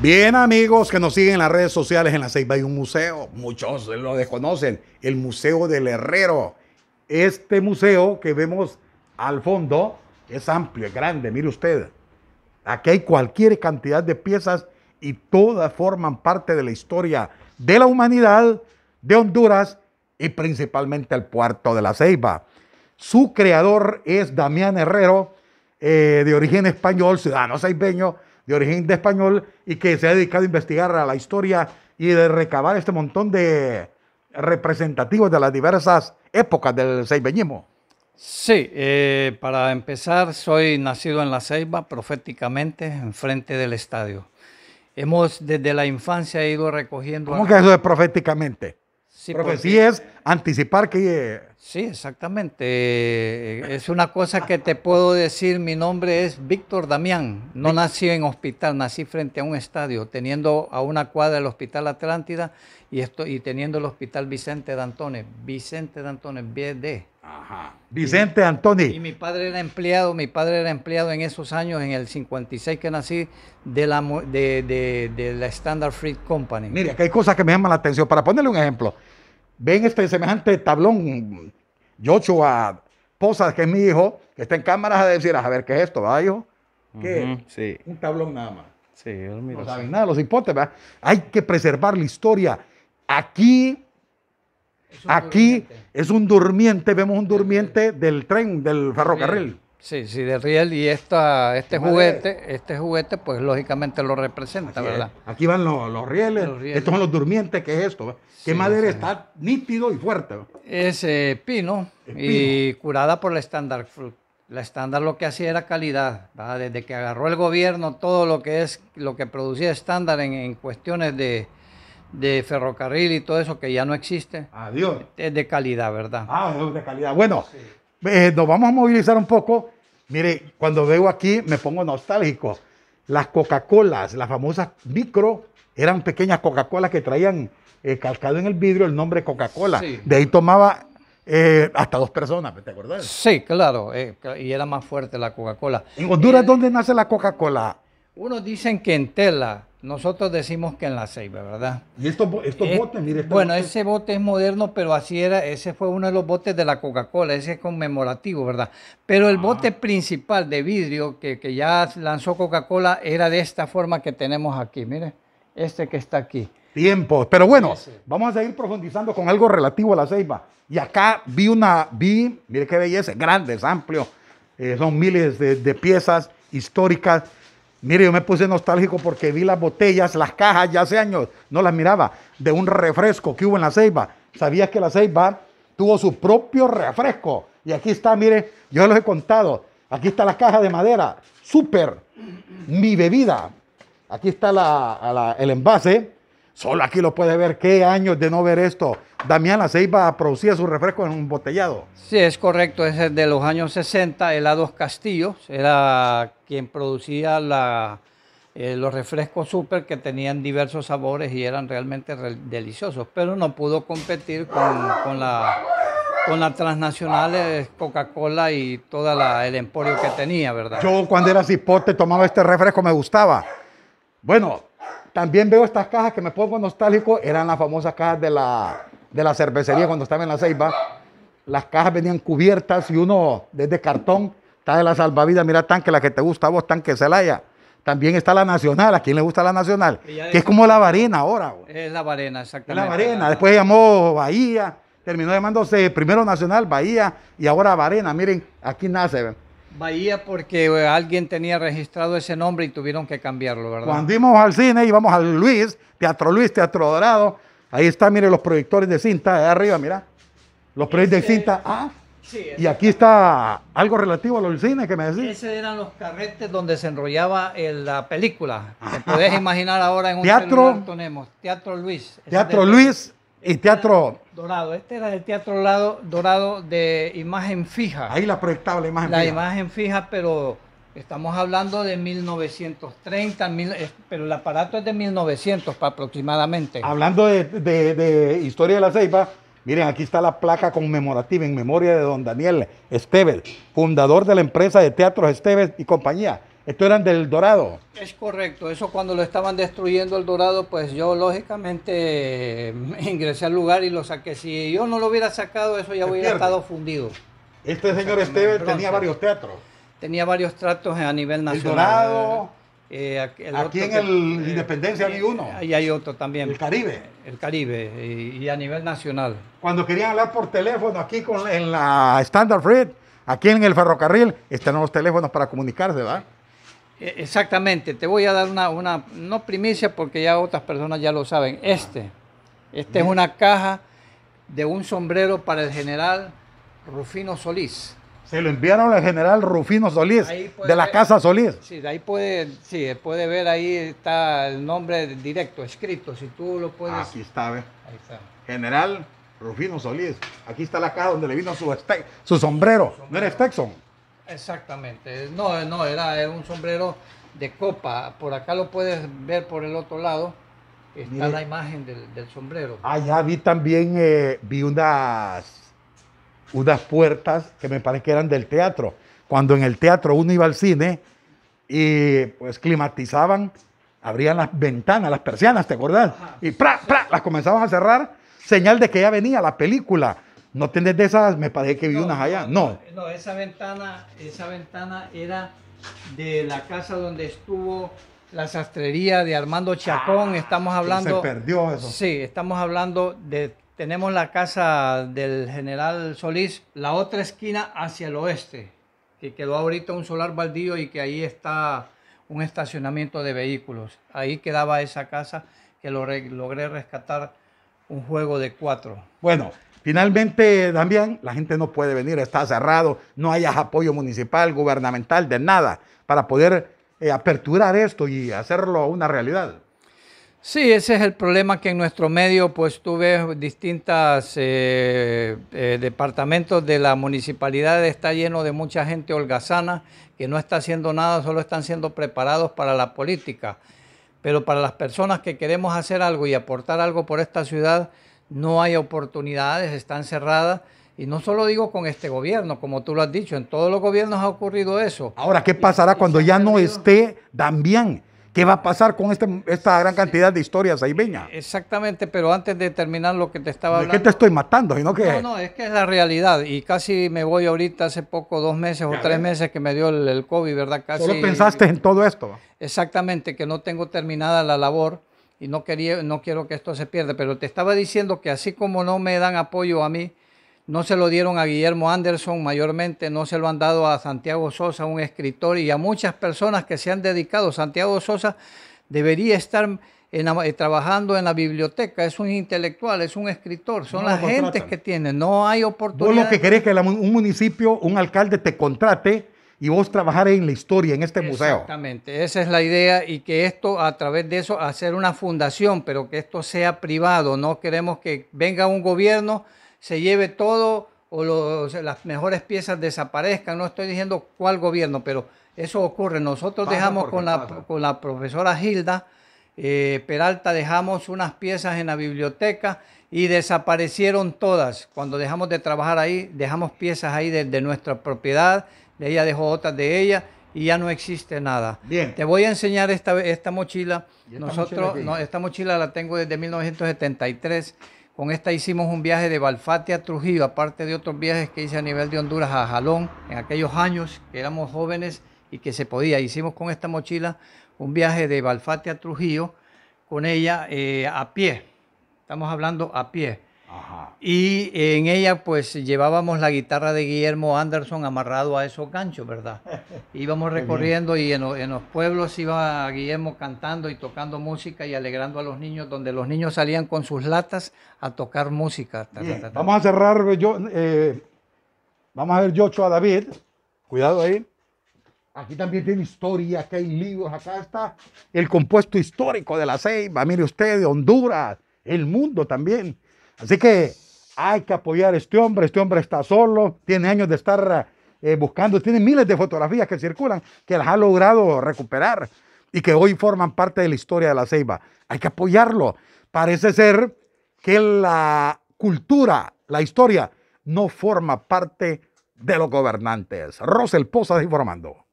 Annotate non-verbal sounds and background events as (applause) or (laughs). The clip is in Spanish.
Bien amigos que nos siguen en las redes sociales, en la Ceiba hay un museo, muchos lo desconocen, el Museo del Herrero. Este museo que vemos al fondo es amplio, es grande, mire usted. Aquí hay cualquier cantidad de piezas y todas forman parte de la historia de la humanidad de Honduras y principalmente el puerto de la Ceiba. Su creador es Damián Herrero, eh, de origen español, ciudadano ceibeño de origen de español y que se ha dedicado a investigar la historia y de recabar este montón de representativos de las diversas épocas del seibeñismo. Sí, eh, para empezar, soy nacido en La Ceiba, proféticamente, enfrente del estadio. Hemos desde la infancia ido recogiendo... ¿Cómo que eso es proféticamente? Sí, sí es anticipar que... Eh, sí, exactamente. Es una cosa que te puedo decir. Mi nombre es Víctor Damián. No nací en hospital, nací frente a un estadio, teniendo a una cuadra el Hospital Atlántida y, esto, teniendo el Hospital Vicente Dantones. Vicente Dantones, BD. Ajá. Vicente Antoni. Y mi padre era empleado, mi padre era empleado en esos años, en el 56 que nací, de la, de, de, la Standard Free Company. Mira, que hay cosas que me llaman la atención. Para ponerle un ejemplo, ven este semejante tablón, a Posas, que es mi hijo, que está en cámaras a decir, a ver, ¿qué es esto, va, hijo? ¿Qué? Un tablón nada más. Sí, yo lo no saben nada, los hipotes, Hay que preservar la historia. Aquí, aquí es un durmiente, vemos un durmiente del tren, del ferrocarril. Sí, sí, de riel y este juguete, este juguete, pues lógicamente lo representa, ¿verdad? Aquí van los, rieles. estos son los durmientes, ¿qué es esto? ¿Qué madera está nítido y fuerte? Es eh, pino, y curada por la Standard La estándar lo que hacía era calidad, ¿verdad? desde que agarró el gobierno todo lo que es lo que producía estándar en, cuestiones de, ferrocarril y todo eso que ya no existe. Adiós. Es de calidad, ¿verdad? Ah, es de calidad. Bueno, eh, nos vamos a movilizar un poco. Mire, cuando veo aquí me pongo nostálgico. Las Coca-Colas, las famosas micro, eran pequeñas Coca-Colas que traían eh, calcado en el vidrio el nombre Coca-Cola. De ahí tomaba eh, hasta dos personas, ¿te acuerdas? Sí, claro, y era más fuerte la Coca-Cola. ¿En Honduras dónde nace la Coca-Cola? Uno dicen que en Tela, nosotros decimos que en la ceiba, ¿verdad? Y estos, botes, mire. Este bueno, ese bote es moderno, pero así era, ese fue uno de los botes de la Coca-Cola, ese es conmemorativo, ¿verdad? Pero el ah. bote principal de vidrio que, ya lanzó Coca-Cola era de esta forma que tenemos aquí, mire, este que está aquí. Tiempo, pero bueno, vamos a seguir profundizando con algo relativo a la ceiba. Y acá vi una, vi, mire qué belleza, grandes, amplio, eh, son miles de piezas históricas Mire, yo me puse nostálgico porque vi las botellas, las cajas, ya hace años no las miraba, de un refresco que hubo en la Ceiba. ¿Sabías que la Ceiba tuvo su propio refresco? Y aquí está, mire, yo los he contado. Aquí está la caja de madera, súper, mi bebida. Aquí está el envase Solo aquí lo puede ver. Qué años de no ver esto. Damián La producía su refresco en un botellado. Sí, es correcto. Es de los años 60. Helados Castillo era quien producía eh, los refrescos super que tenían diversos sabores y eran realmente deliciosos. Pero no pudo competir con, la con las transnacionales eh, Coca-Cola y todo el emporio que tenía, ¿verdad? Yo cuando era cipote tomaba este refresco, me gustaba. Bueno, también veo estas cajas que me pongo nostálgico, eran las famosas cajas de la, cervecería cuando estaba en la Ceiba. Las cajas venían cubiertas y uno desde cartón, está de la salvavidas, mira tanque, la que te gusta a vos, tanque Celaya. También está la nacional, ¿a quién le gusta la nacional? Que es como la varena ahora. Es la varena, exactamente. La varena, después llamó Bahía, terminó llamándose primero nacional, Bahía y ahora varena. Miren, aquí nace. Bahía porque eh, alguien tenía registrado ese nombre y tuvieron que cambiarlo, ¿verdad? Cuando íbamos al cine, íbamos al Luis, Teatro Luis, Teatro Dorado. Ahí está, mire, los proyectores de cinta, de arriba, mira. Los proyectores de cinta. Ah, sí, y aquí está algo relativo a los cines que me decís. Esos eran los carretes donde se enrollaba eh, la película. Te podés imaginar ahora en un teatro tenemos. Teatro Luis. Teatro Luis y teatro. Dorado, este era el teatro dorado de imagen fija. Ahí la proyectaba la imagen fija. La imagen fija, pero estamos hablando de 1930, pero el aparato es de 1900 aproximadamente. Hablando de, historia de la Ceipa. Miren, aquí está la placa conmemorativa en memoria de don Daniel Esteves, fundador de la empresa de teatros Esteves y compañía, esto eran del Dorado. Es correcto, eso cuando lo estaban destruyendo el Dorado, pues yo lógicamente eh, (laughs) ingresé al lugar y lo saqué. Si yo no lo hubiera sacado, eso ya hubiera estado fundido. Este señor Esteves tenía varios teatros. Tenía varios tratos a nivel nacional. Eh, el Dorado. Aquí en el eh, Independencia había uno. Ahí hay otro también. El Caribe. El Caribe y, a nivel nacional. Cuando querían hablar por teléfono aquí con, en la Standard Fried, aquí en el ferrocarril, están los teléfonos para comunicarse, ¿verdad? Eh, exactamente, te voy a dar una, una, no primicia porque ya otras personas ya lo saben. Este, este es una caja de un sombrero para el general Rufino Solís. Se lo enviaron al general Rufino Solís, de la Casa Solís. Sí, ahí puede, sí, puede ver, ahí está el nombre directo, escrito, si tú lo puedes. Aquí está, ve. Ahí está. General Rufino Solís. Aquí está la caja donde le vino su, este, su sombrero. ¿No era Stetson? Exactamente. No, no, era, era un sombrero de copa. Por acá lo puedes ver por el otro lado. Está la imagen del, sombrero. Ah, ya vi también, eh, vi unas, unas puertas que me parece que eran del teatro. Cuando en el teatro uno iba al cine y pues climatizaban, abrían las ventanas, las persianas, ¿te acordás? y pra, las comenzamos a cerrar, señal de que ya venía la película no tenés de esas, me parece que vi unas allá. No. No, esa ventana, esa ventana era de la casa donde estuvo la sastrería de Armando Chacón. Ah, estamos hablando. Se perdió eso. Sí, estamos hablando de. Tenemos la casa del general Solís, la otra esquina hacia el oeste, que quedó ahorita un solar baldío y que ahí está un estacionamiento de vehículos. Ahí quedaba esa casa que lo logré rescatar un juego de cuatro. Bueno, Finalmente, también, la gente no puede venir, está cerrado, no hay apoyo municipal, gubernamental, de nada, para poder eh, aperturar esto y hacerlo una realidad. Sí, ese es el problema que en nuestro medio, pues tuve distintas eh, eh, departamentos de la municipalidad, está lleno de mucha gente holgazana que no está haciendo nada, solo están siendo preparados para la política. Pero para las personas que queremos hacer algo y aportar algo por esta ciudad, no hay oportunidades, están cerradas. Y no solo digo con este gobierno, como tú lo has dicho, en todos los gobiernos ha ocurrido eso. Ahora, ¿qué pasará cuando ya no esté también ¿Qué va a pasar con este, esta gran cantidad de historias ahí, Veña? Eh, exactamente, pero antes de terminar lo que te estaba hablando. ¿De qué te estoy matando? Sino que... No, no, es que es la realidad. Y casi me voy ahorita hace poco, dos meses o tres meses que me dio el, COVID, ¿verdad? Casi. Solo pensaste en todo esto. Exactamente, que no tengo terminada la labor y no, quería, no quiero que esto se pierda, pero te estaba diciendo que así como no me dan apoyo a mí, no se lo dieron a Guillermo Anderson mayormente, no se lo han dado a Santiago Sosa, un escritor, y a muchas personas que se han dedicado. Santiago Sosa debería estar eh, trabajando en la biblioteca, es un intelectual, es un escritor, son las gentes que tienen, no hay oportunidad. Vos lo que querés que un municipio, un alcalde te contrate y vos trabajar en la historia, en este museo. Exactamente, esa es la idea y que esto, a través de eso, hacer una fundación, pero que esto sea privado. No queremos que venga un gobierno, se lleve todo o, las mejores piezas desaparezcan. No estoy diciendo cuál gobierno, pero eso ocurre. Nosotros dejamos con la, con la profesora Hilda. Eh, Peralta dejamos unas piezas en la biblioteca y desaparecieron todas. Cuando dejamos de trabajar ahí, dejamos piezas ahí de nuestra propiedad, ella dejó otras de ella y ya no existe nada. Bien. Te voy a enseñar esta, esta mochila. Nosotros, esta mochila la tengo desde 1973. Con esta hicimos un viaje de Balfate a Trujillo, aparte de otros viajes que hice a nivel de Honduras a Jalón, en aquellos años que éramos jóvenes y que se podía. Hicimos con esta mochila un viaje de Balfate a Trujillo, con ella eh, a pie. Estamos hablando a pie. Y en ella pues llevábamos la guitarra de Guillermo Anderson amarrado a esos ganchos, ¿verdad? (laughs) Íbamos recorriendo y en, los pueblos iba Guillermo cantando y tocando música y alegrando a los niños, donde los niños salían con sus latas a tocar música. vamos a cerrar, eh, eh, vamos a ver Yocho a David, cuidado ahí. Aquí también tiene historia, aquí hay libros, acá está el compuesto histórico de la Ceiba, mire usted, Honduras, el mundo también Así que hay que apoyar a este hombre. Este hombre está solo, tiene años de estar eh, buscando, tiene miles de fotografías que circulan, que las ha logrado recuperar y que hoy forman parte de la historia de la ceiba. Hay que apoyarlo. Parece ser que la cultura, la historia, no forma parte de los gobernantes. Rosel Poza informando.